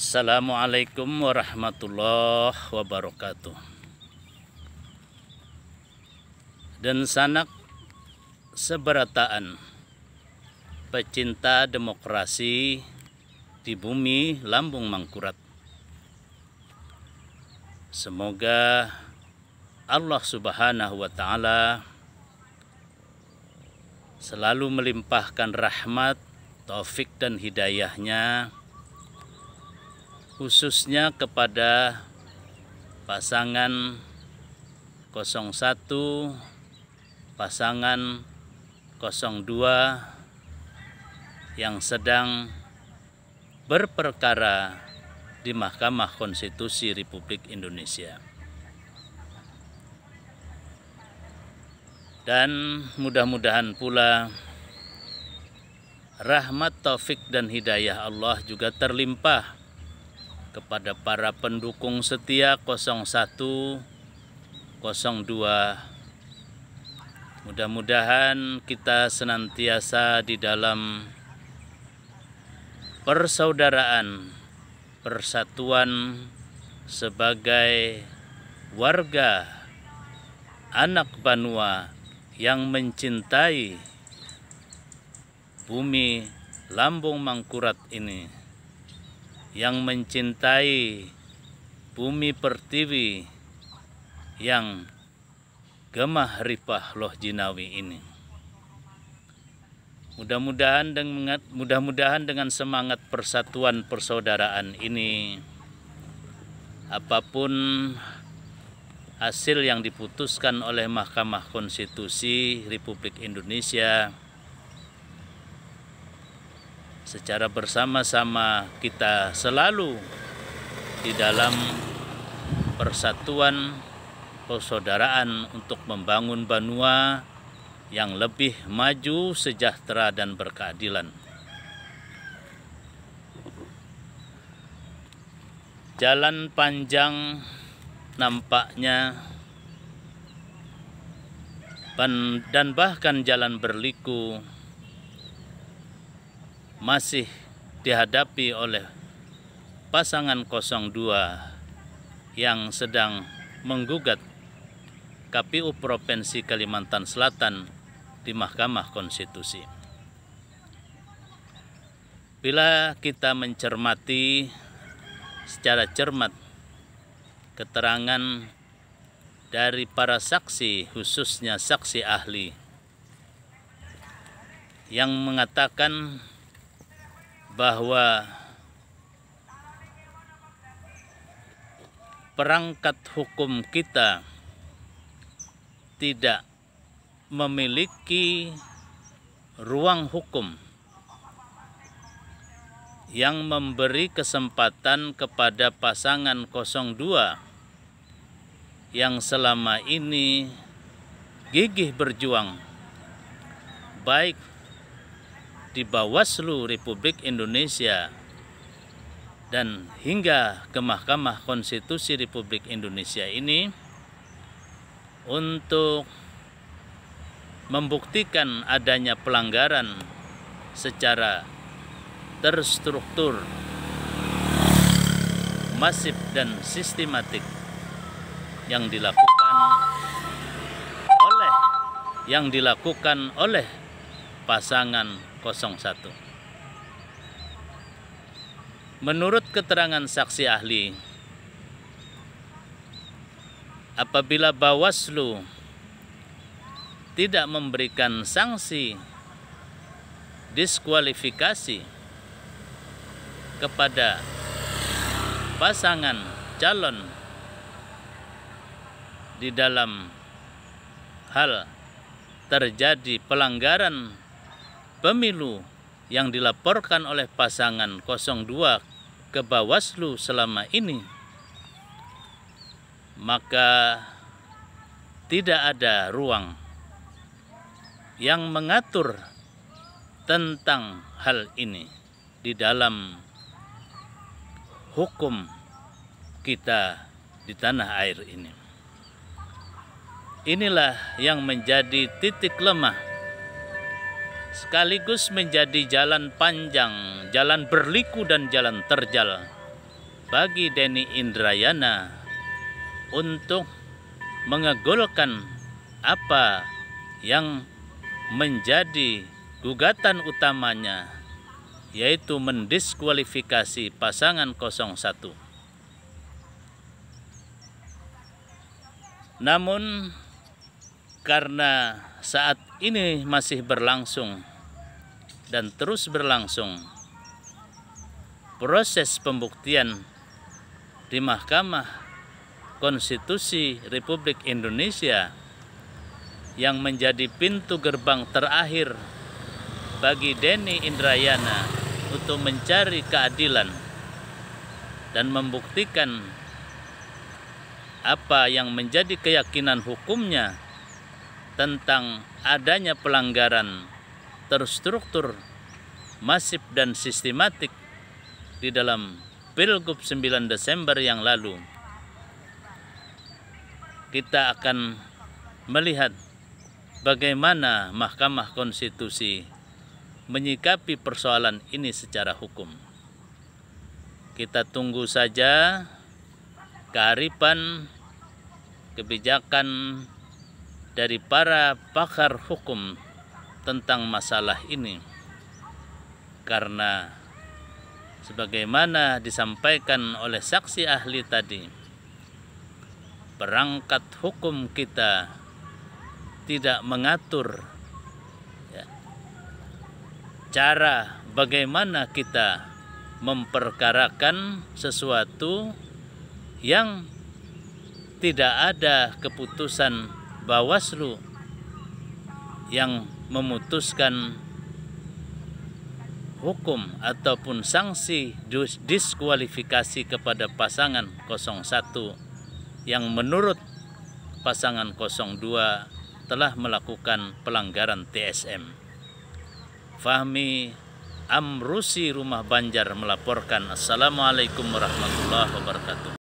Assalamualaikum warahmatullahi wabarakatuh Dan sanak seberataan Pecinta demokrasi di bumi Lambung Mangkurat Semoga Allah subhanahu wa ta'ala Selalu melimpahkan rahmat, taufik dan hidayahnya khususnya kepada pasangan 01 pasangan 02 yang sedang berperkara di Mahkamah Konstitusi Republik Indonesia. Dan mudah-mudahan pula rahmat taufik dan hidayah Allah juga terlimpah kepada para pendukung setia 01 02 mudah-mudahan kita senantiasa di dalam persaudaraan persatuan sebagai warga anak Banua yang mencintai bumi lambung mangkurat ini yang mencintai bumi pertiwi yang gemah ripah loh jinawi ini. Mudah-mudahan dengan mudah-mudahan dengan semangat persatuan persaudaraan ini apapun hasil yang diputuskan oleh Mahkamah Konstitusi Republik Indonesia secara bersama-sama kita selalu di dalam persatuan persaudaraan untuk membangun Banua yang lebih maju, sejahtera, dan berkeadilan. Jalan panjang nampaknya dan bahkan jalan berliku masih dihadapi oleh pasangan 02 yang sedang menggugat KPU Provinsi Kalimantan Selatan di Mahkamah Konstitusi. Bila kita mencermati secara cermat keterangan dari para saksi khususnya saksi ahli yang mengatakan bahwa perangkat hukum kita tidak memiliki ruang hukum yang memberi kesempatan kepada pasangan 02 yang selama ini gigih berjuang baik di Bawaslu Republik Indonesia dan hingga ke Mahkamah Konstitusi Republik Indonesia ini untuk membuktikan adanya pelanggaran secara terstruktur, masif dan sistematik yang dilakukan oleh yang dilakukan oleh pasangan 01. Menurut keterangan saksi ahli, apabila Bawaslu tidak memberikan sanksi diskualifikasi kepada pasangan calon di dalam hal terjadi pelanggaran pemilu yang dilaporkan oleh pasangan 02 ke Bawaslu selama ini maka tidak ada ruang yang mengatur tentang hal ini di dalam hukum kita di tanah air ini. Inilah yang menjadi titik lemah sekaligus menjadi jalan panjang, jalan berliku dan jalan terjal bagi Denny Indrayana untuk mengegolkan apa yang menjadi gugatan utamanya yaitu mendiskualifikasi pasangan 01. Namun karena saat ini masih berlangsung dan terus berlangsung proses pembuktian di Mahkamah Konstitusi Republik Indonesia yang menjadi pintu gerbang terakhir bagi Denny Indrayana untuk mencari keadilan dan membuktikan apa yang menjadi keyakinan hukumnya tentang adanya pelanggaran terstruktur masif dan sistematik di dalam Pilgub 9 Desember yang lalu kita akan melihat bagaimana Mahkamah Konstitusi menyikapi persoalan ini secara hukum. Kita tunggu saja kearifan kebijakan dari para pakar hukum tentang masalah ini karena sebagaimana disampaikan oleh saksi ahli tadi perangkat hukum kita tidak mengatur ya, cara bagaimana kita memperkarakan sesuatu yang tidak ada keputusan Bawaslu yang memutuskan hukum ataupun sanksi diskualifikasi kepada pasangan 01 yang menurut pasangan 02 telah melakukan pelanggaran TSM. Fahmi Amrusi Rumah Banjar melaporkan Assalamualaikum warahmatullahi wabarakatuh.